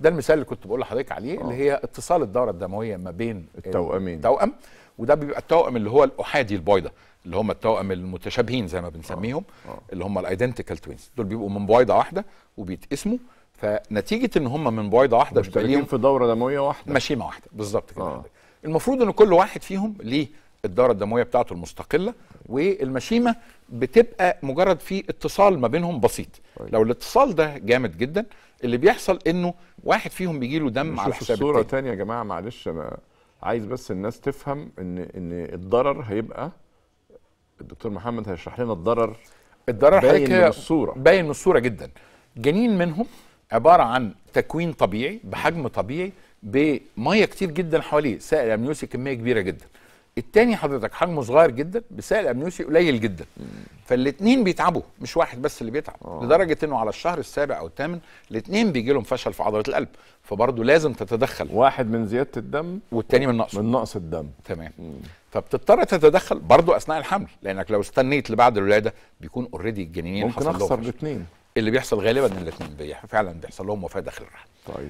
ده المثال اللي كنت بقول لحضرتك عليه أوه. اللي آه. هي اتصال الدوره الدمويه ما بين التوأمين التوأم وده بيبقى التوأم اللي هو الاحادي البيضه اللي هم التوأم المتشابهين زي ما بنسميهم أوه. أوه. اللي هم الايدنتيكال توينز دول بيبقوا من بويضه واحده وبيتقسموا فنتيجه ان هم من بويضه واحده مشتركين في دوره دمويه واحده مشيمه واحده بالظبط كده آه. المفروض ان كل واحد فيهم ليه الدوره الدمويه بتاعته المستقله والمشيمه بتبقى مجرد في اتصال ما بينهم بسيط طيب. لو الاتصال ده جامد جدا اللي بيحصل انه واحد فيهم بيجي له دم على حساب الصوره ثانيه يا جماعه معلش انا عايز بس الناس تفهم ان ان الضرر هيبقى الدكتور محمد هيشرح لنا الضرر الضرر باين من الصوره باين من الصوره جدا جنين منهم عباره عن تكوين طبيعي بحجم طبيعي بميه كتير جدا حواليه سائل امنيوسي كميه كبيره جدا التاني حضرتك حجمه صغير جدا بسائل امنيوسي قليل جدا فالاثنين بيتعبوا مش واحد بس اللي بيتعب أوه. لدرجه انه على الشهر السابع او الثامن الاثنين بيجي لهم فشل في عضله القلب فبرضه لازم تتدخل واحد من زياده الدم والتاني من نقص من نقص الدم تمام مم. فبتضطر تتدخل برضه اثناء الحمل لانك لو استنيت لبعد الولاده بيكون اوريدي الجنين ممكن اخسر الاثنين اللي بيحصل غالبا الاثنين فعلا بيحصل لهم وفاه داخل الرحم طيب